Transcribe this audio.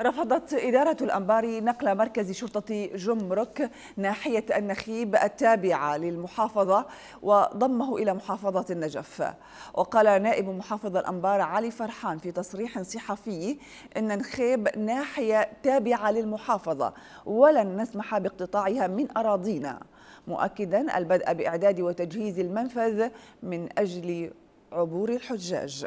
رفضت إدارة الأنبار نقل مركز شرطة جمرك ناحية النخيب التابعة للمحافظة وضمه إلى محافظة النجف وقال نائب محافظ الأنبار علي فرحان في تصريح صحفي إن نخيب ناحية تابعة للمحافظة ولن نسمح باقتطاعها من أراضينا مؤكدا البدء بإعداد وتجهيز المنفذ من أجل عبور الحجاج